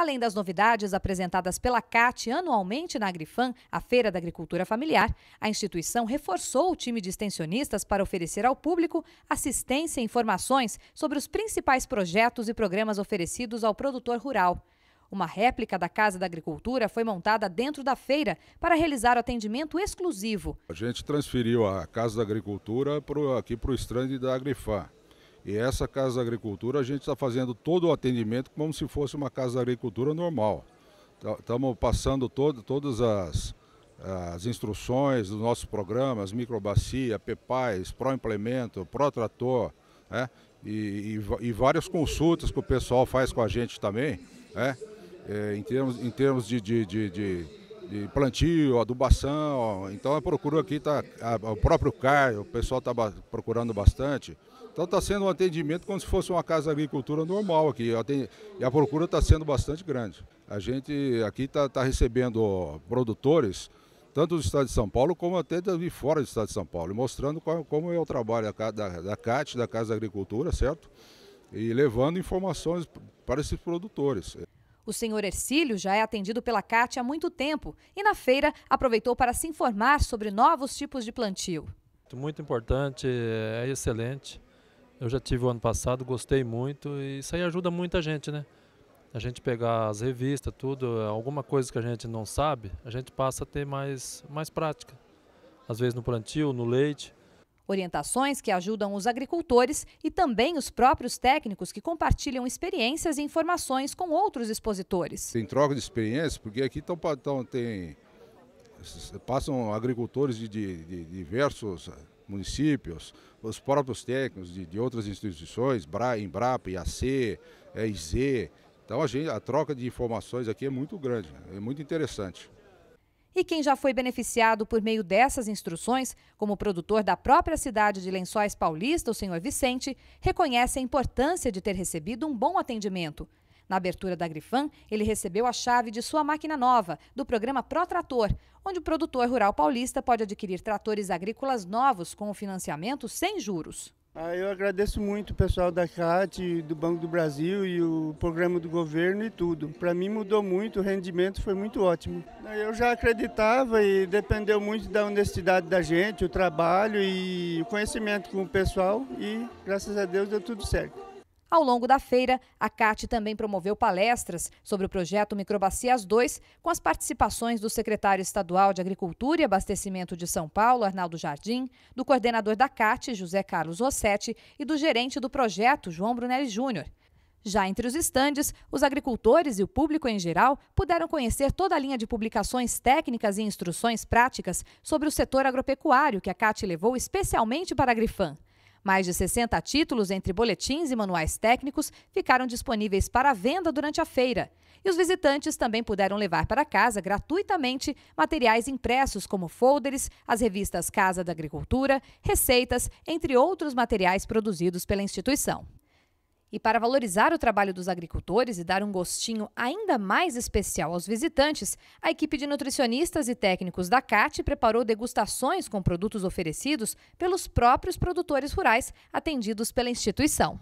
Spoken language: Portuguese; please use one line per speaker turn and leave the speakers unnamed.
Além das novidades apresentadas pela CAT anualmente na Agrifam, a Feira da Agricultura Familiar, a instituição reforçou o time de extensionistas para oferecer ao público assistência e informações sobre os principais projetos e programas oferecidos ao produtor rural. Uma réplica da Casa da Agricultura foi montada dentro da feira para realizar o atendimento exclusivo.
A gente transferiu a Casa da Agricultura aqui para o estande da Agrifam. E essa Casa da Agricultura, a gente está fazendo todo o atendimento como se fosse uma Casa da Agricultura normal. Estamos tá, passando todo, todas as, as instruções dos nossos programas, microbacia, PePais, pró-implemento, pró-trator, né? e, e, e, várias consultas que o pessoal faz com a gente também, né? é, em termos, em termos de, de, de, de de plantio, adubação. Então eu procuro aqui, tá, a, o próprio CAR, o pessoal está ba procurando bastante. Então está sendo um atendimento como se fosse uma casa de agricultura normal aqui. E a procura está sendo bastante grande. A gente aqui está tá recebendo produtores, tanto do estado de São Paulo como até de fora do estado de São Paulo, mostrando qual, como é o trabalho da, da, da CAT, da Casa da Agricultura, certo? E levando informações para esses produtores.
O senhor Ercílio já é atendido pela Cátia há muito tempo e na feira aproveitou para se informar sobre novos tipos de plantio.
Muito importante, é excelente. Eu já tive o ano passado, gostei muito e isso aí ajuda muita gente, né? A gente pegar as revistas, tudo, alguma coisa que a gente não sabe, a gente passa a ter mais, mais prática. Às vezes no plantio, no leite.
Orientações que ajudam os agricultores e também os próprios técnicos que compartilham experiências e informações com outros expositores.
Tem troca de experiências, porque aqui tão, tão, tem, passam agricultores de, de, de diversos eh, municípios, os próprios técnicos de, de outras instituições, Bra, Embrapa, IAC, EIZ. Então a, gente, a troca de informações aqui é muito grande, né? é muito interessante.
E quem já foi beneficiado por meio dessas instruções, como o produtor da própria cidade de Lençóis Paulista, o senhor Vicente, reconhece a importância de ter recebido um bom atendimento. Na abertura da Grifan, ele recebeu a chave de sua máquina nova, do programa Pro Trator, onde o produtor rural paulista pode adquirir tratores agrícolas novos com o financiamento sem juros.
Ah, eu agradeço muito o pessoal da CAT, do Banco do Brasil e o programa do governo e tudo. Para mim mudou muito, o rendimento foi muito ótimo. Eu já acreditava e dependeu muito da honestidade da gente, o trabalho e o conhecimento com o pessoal e
graças a Deus deu tudo certo. Ao longo da feira, a CAT também promoveu palestras sobre o projeto Microbacias 2, com as participações do secretário estadual de Agricultura e Abastecimento de São Paulo, Arnaldo Jardim, do coordenador da CAT, José Carlos Rossetti, e do gerente do projeto, João Brunelli Júnior. Já entre os estandes, os agricultores e o público em geral puderam conhecer toda a linha de publicações técnicas e instruções práticas sobre o setor agropecuário que a CAT levou especialmente para a Grifan. Mais de 60 títulos entre boletins e manuais técnicos ficaram disponíveis para venda durante a feira. E os visitantes também puderam levar para casa gratuitamente materiais impressos como folders, as revistas Casa da Agricultura, receitas, entre outros materiais produzidos pela instituição. E para valorizar o trabalho dos agricultores e dar um gostinho ainda mais especial aos visitantes, a equipe de nutricionistas e técnicos da CAT preparou degustações com produtos oferecidos pelos próprios produtores rurais atendidos pela instituição.